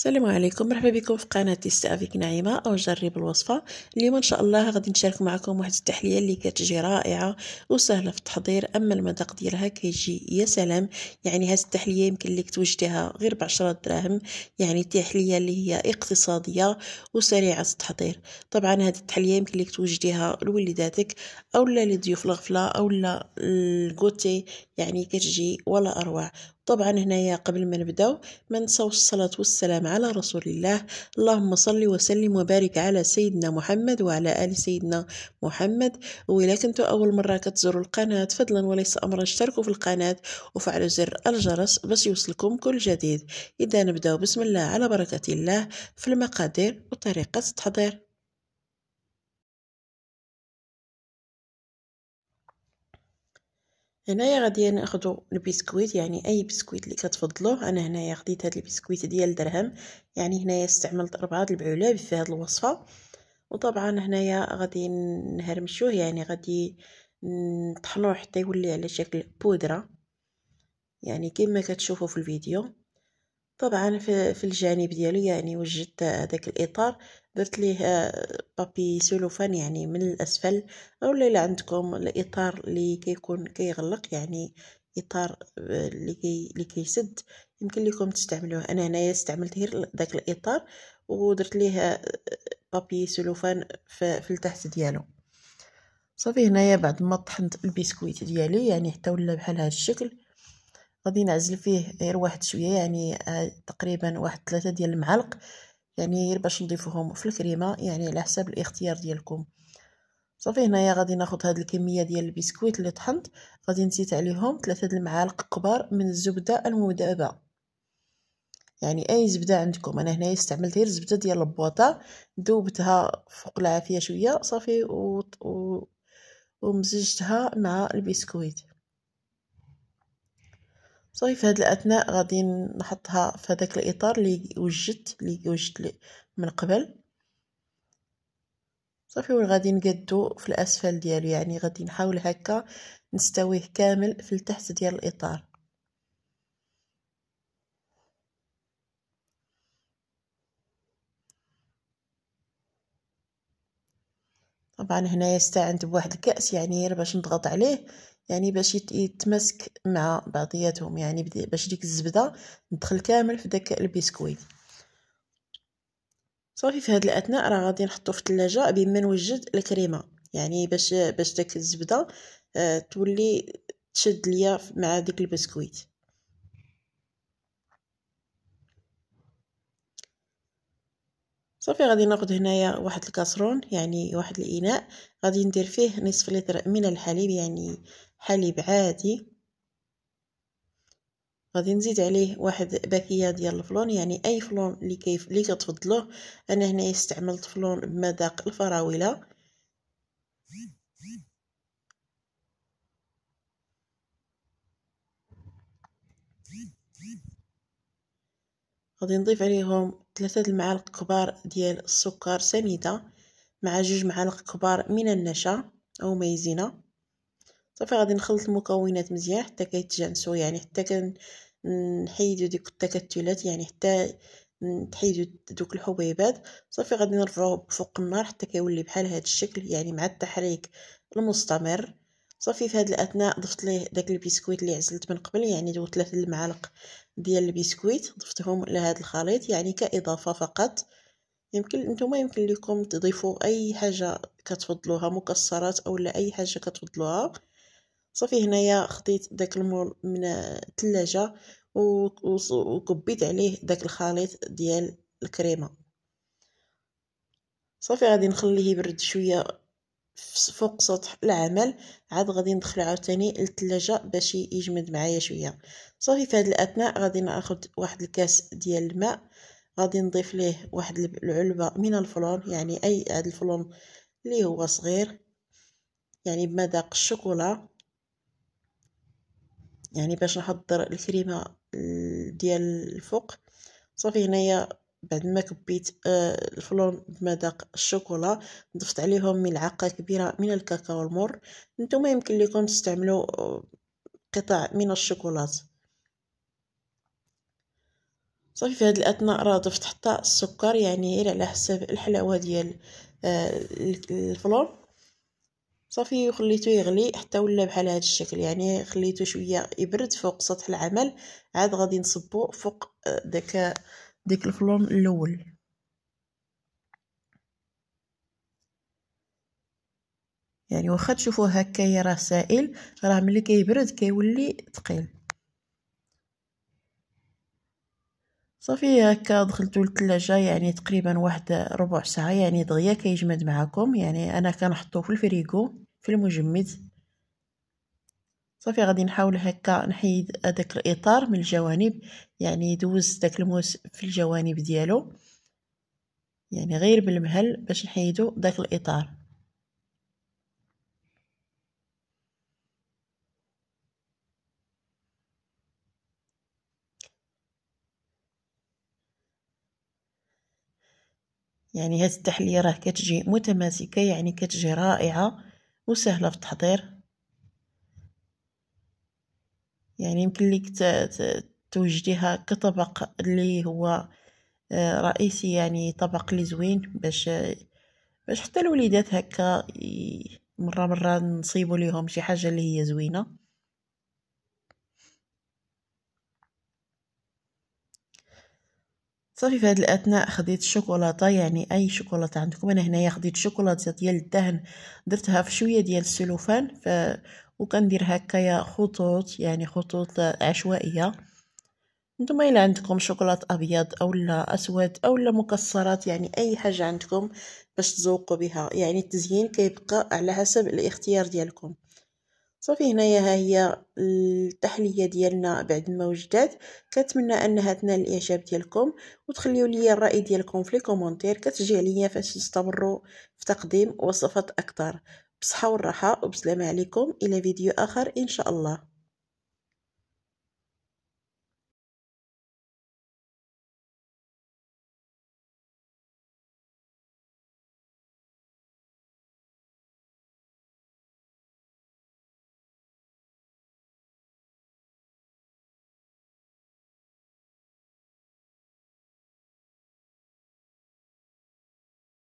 السلام عليكم مرحبا بكم في قناة استافيك نعيمة او جرب الوصفة اليوم ان شاء الله غادي نشارك معكم واحد التحلية اللي كتجي رائعة وسهلة في التحضير اما المذاق ديالها كيجي يا سلام يعني هاد التحلية يمكن لك توجديها غير بعشرة دراهم يعني تحلية اللي هي اقتصادية وسريعة التحضير طبعا هاد التحلية يمكن لك توجديها لوليداتك او لضيوف الغفلة او الكوتي يعني كتجي ولا اروع طبعا هنايا قبل ما نبداو ما نساوش الصلاة والسلام على رسول الله اللهم صل وسلم وبارك على سيدنا محمد وعلى آل سيدنا محمد وإذا كنتو أول مرة كتزوروا القناة فضلا وليس أمرا اشتركوا في القناة وفعلوا زر الجرس باش يوصلكم كل جديد إذا نبداو بسم الله على بركة الله في المقادير وطريقة التحضير هنايا غادي ناخذ البسكويت يعني اي بسكويت اللي كتفضلوه انا هنايا خديت هاد البسكويت ديال درهم يعني هنايا استعملت اربعه البعولاب في هاد الوصفه وطبعا هنايا غادي نهرمشوه يعني غادي نطحنوه حتى يولي على شكل بودره يعني كما كتشوفوا في الفيديو طبعا في, في الجانب ديالو يعني وجدت هذاك الاطار درت ليه بابي آه، سولوفان يعني من الاسفل اولا الا عندكم الاطار اللي كيكون كيغلق يعني اطار آه، اللي كي اللي كيسد يمكن لكم تستعملوه انا هنايا استعملت غير داك الاطار ودرت ليه بابي آه، سولوفان في التحت ديالو صافي هنايا بعد ما طحنت البسكويت ديالي يعني حتى ولا بحال هذا الشكل غادي نعزل فيه غير واحد شويه يعني آه، تقريبا واحد ثلاثة ديال المعالق يعني غير باش نضيفهم في الكريمه يعني على حساب الاختيار ديالكم صافي هنايا غادي ناخذ هذه الكميه ديال البسكويت اللي طحنت غادي نزيد عليهم ثلاثة ديال المعالق كبار من الزبده المذابه يعني اي زبده عندكم انا هنايا استعملت غير الزبده ديال البواطه ذوبتها فوق العافيه شويه صافي و... و... ومزجتها مع البسكويت صافي طيب، في هاد الاثناء غادي نحطها في هذاك الاطار اللي وجدت اللي وجدت من قبل صافي وغادي نقدو في الاسفل ديالو يعني غادي نحاول هكا نستويه كامل في التحت ديال الاطار طبعا هنايا استعنت بواحد الكاس يعني باش نضغط عليه يعني باش يتماسك مع بعضياتهم يعني باش ديك الزبده ندخل كامل في داك البسكويت صافي في هاد الاثناء راه غادي نحطو في الثلاجه بما نوجد الكريمه يعني باش باش داك الزبده آه تولي تشد ليا مع ديك البسكويت صافي غادي ناخذ هنايا واحد الكاسرون يعني واحد الاناء غادي ندير فيه نصف لتر من الحليب يعني حليب عادي غادي نزيد عليه واحد باكيه ديال الفلون يعني اي فلون اللي كيف اللي كتفضلوه انا هنايا استعملت فلون بمذاق الفراوله غادي نضيف عليهم ثلاثة المعالق كبار ديال السكر سميده مع جوج معالق كبار من النشا أو ميزينه صافي غادي نخلط المكونات مزيان حتى كيتجانسوا يعني حتى كنحيدو ديك التكتلات يعني حتى تحيدو دوك الحبيبات صافي غادي نرفعوه فوق النار حتى كيولي بحال هذا الشكل يعني مع التحريك المستمر صافي في هاد الاثناء ضفت ليه داك البسكويت اللي عزلت من قبل يعني دو ثلاثة المعالق ديال البسكويت ضفتهم لهاد الخليط يعني كاضافه فقط يمكن نتوما يمكن لكم تضيفوا اي حاجه كتفضلوها مكسرات او لا اي حاجه كتفضلوها صافي هنايا خديت داك المول من الثلاجه وكبيت عليه داك الخليط ديال الكريمه صافي غادي نخليه يبرد شويه فوق سطح العمل عاد غادي ندخل عاوتاني للثلاجه باش يجمد معايا شويه صافي في هذه الاثناء غادي ناخذ واحد الكاس ديال الماء غادي نضيف ليه واحد العلبه من الفلون يعني اي هذا الفلون اللي هو صغير يعني بمذاق الشوكولا يعني باش نحضر الكريمه ديال الفوق صافي هنايا بعد ما كبيت آه، الفلون بمذاق الشوكولا ضفت عليهم ملعقه كبيره من الكاكاو المر نتوما يمكن لكم تستعملوا آه، قطع من الشوكولات صافي في هاد الاثناء راه ضفت حتى السكر يعني غير على حسب الحلاوه ديال آه، الفلون صافي وخليته يغلي حتى ولا بحال هذا الشكل يعني خليته شويه يبرد فوق سطح العمل عاد غادي نصبو فوق آه، داك داك الفلون الاول يعني واخا تشوفوه هكايا راه سائل راه ملي كيبرد كيولي ثقيل صافي هكا دخلت للثلاجة يعني تقريبا واحد ربع ساعة يعني دغيا كيجمد معاكم يعني انا كنحطو في الفريغو في المجمد صافي غادي نحاول هكا نحيد هذاك الاطار من الجوانب يعني يدوز داك الموس في الجوانب ديالو يعني غير بالمهل باش نحيدو داك الاطار يعني هاد التحلية راه كتجي متماسكة يعني كتجي رائعة وسهلة في التحضير يعني يمكن ليك توجديها كطبق اللي هو آه، رئيسي يعني طبق اللي زوين باش باش حتى الوليدات هكا مره مره نصيبوا ليهم شي حاجه اللي هي زوينه صافي في هاد الاثناء خديت الشوكولاته يعني اي شوكولاته عندكم انا هنايا خديت شوكولاته ديال الدهن درتها في شويه ديال السلوفان ف وكندير هكايا خطوط يعني خطوط عشوائيه نتوما الا عندكم شوكولات ابيض اولا اسود اولا مكسرات يعني اي حاجه عندكم باش تذوقوا بها يعني التزيين كيبقى على حسب الاختيار ديالكم صافي هنايا ها هي التحليه ديالنا بعد ما وجدات كنتمنى انها تنال الاعجاب ديالكم وتخليو لي الراي ديالكم في لي كومونتير كتشجيع ليا فاش نستمروا في تقديم وصفات اكثر بصحه والراحه وبسلامه عليكم الى فيديو اخر ان شاء الله